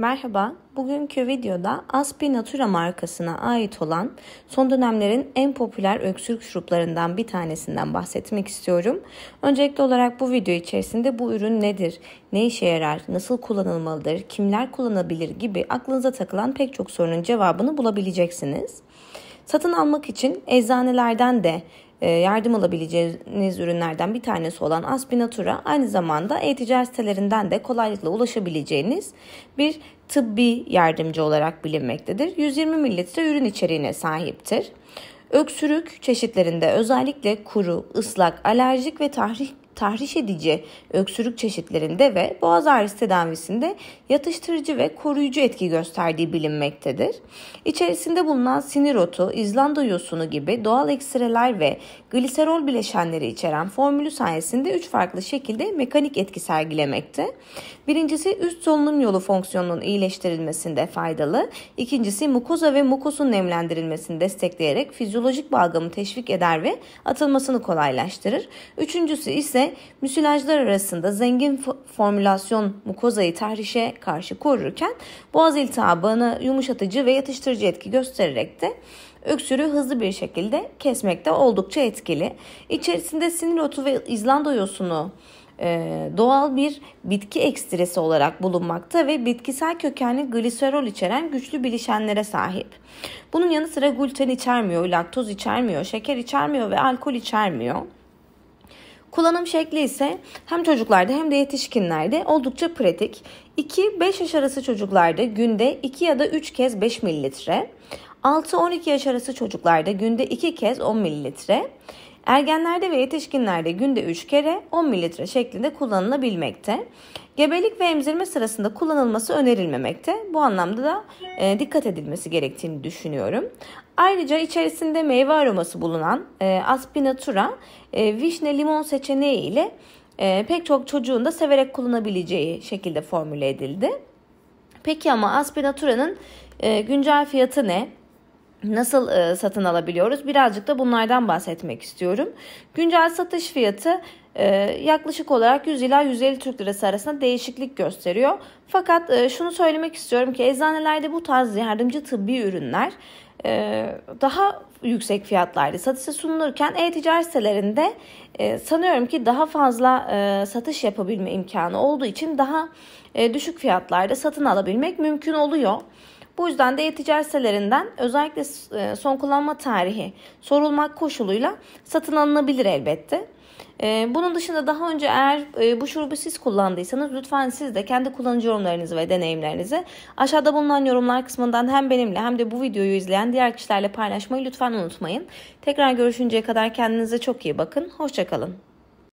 Merhaba, bugünkü videoda Aspi Natura markasına ait olan son dönemlerin en popüler öksürük şuruplarından bir tanesinden bahsetmek istiyorum. Öncelikli olarak bu video içerisinde bu ürün nedir, ne işe yarar, nasıl kullanılmalıdır, kimler kullanabilir gibi aklınıza takılan pek çok sorunun cevabını bulabileceksiniz. Satın almak için eczanelerden de e, yardım alabileceğiniz ürünlerden bir tanesi olan Aspinatura aynı zamanda e-ticaret sitelerinden de kolaylıkla ulaşabileceğiniz bir tıbbi yardımcı olarak bilinmektedir. 120 mililitre ürün içeriğine sahiptir. Öksürük çeşitlerinde özellikle kuru, ıslak, alerjik ve tahrik tahriş edici öksürük çeşitlerinde ve boğaz ağrısı tedavisinde yatıştırıcı ve koruyucu etki gösterdiği bilinmektedir. İçerisinde bulunan sinir otu, İzlanda yosunu gibi doğal ekstreler ve gliserol bileşenleri içeren formülü sayesinde 3 farklı şekilde mekanik etki sergilemekte. Birincisi üst solunum yolu fonksiyonunun iyileştirilmesinde faydalı. İkincisi mukoza ve mukosun nemlendirilmesini destekleyerek fizyolojik balgamı teşvik eder ve atılmasını kolaylaştırır. Üçüncüsü ise ise müsilajlar arasında zengin formülasyon mukozayı tahrişe karşı korurken boğaz iltihabını yumuşatıcı ve yatıştırıcı etki göstererek de öksürüğü hızlı bir şekilde kesmekte oldukça etkili. İçerisinde sinir otu ve İzlanda yosunu e, doğal bir bitki ekstresi olarak bulunmakta ve bitkisel kökenli gliserol içeren güçlü bileşenlere sahip. Bunun yanı sıra gluten içermiyor, laktoz içermiyor, şeker içermiyor ve alkol içermiyor. Kullanım şekli ise hem çocuklarda hem de yetişkinlerde oldukça pratik. 2-5 yaş arası çocuklarda günde 2 ya da 3 kez 5 mililitre, 6-12 yaş arası çocuklarda günde 2 kez 10 mililitre, Ergenlerde ve yetişkinlerde günde 3 kere 10 mililitre şeklinde kullanılabilmekte. Gebelik ve emzirme sırasında kullanılması önerilmemekte. Bu anlamda da e, dikkat edilmesi gerektiğini düşünüyorum. Ayrıca içerisinde meyve aroması bulunan e, aspinatura, e, vişne limon seçeneği ile e, pek çok çocuğun da severek kullanabileceği şekilde formüle edildi. Peki ama aspinatura'nın e, güncel fiyatı ne? nasıl e, satın alabiliyoruz? Birazcık da bunlardan bahsetmek istiyorum. Güncel satış fiyatı e, yaklaşık olarak 100 ila 150 Türk Lirası arasında değişiklik gösteriyor. Fakat e, şunu söylemek istiyorum ki eczanelerde bu tarz yardımcı tıbbi ürünler e, daha yüksek fiyatlarda satışa sunulurken e-ticaret sitelerinde e, sanıyorum ki daha fazla e, satış yapabilme imkanı olduğu için daha e, düşük fiyatlarda satın alabilmek mümkün oluyor. Bu yüzden de e-ticaret sitelerinden özellikle e, son kullanma tarihi sorulmak koşuluyla satın alınabilir elbette. E, bunun dışında daha önce eğer e, bu şurubu siz kullandıysanız lütfen siz de kendi kullanıcı yorumlarınızı ve deneyimlerinizi aşağıda bulunan yorumlar kısmından hem benimle hem de bu videoyu izleyen diğer kişilerle paylaşmayı lütfen unutmayın. Tekrar görüşünceye kadar kendinize çok iyi bakın. Hoşçakalın.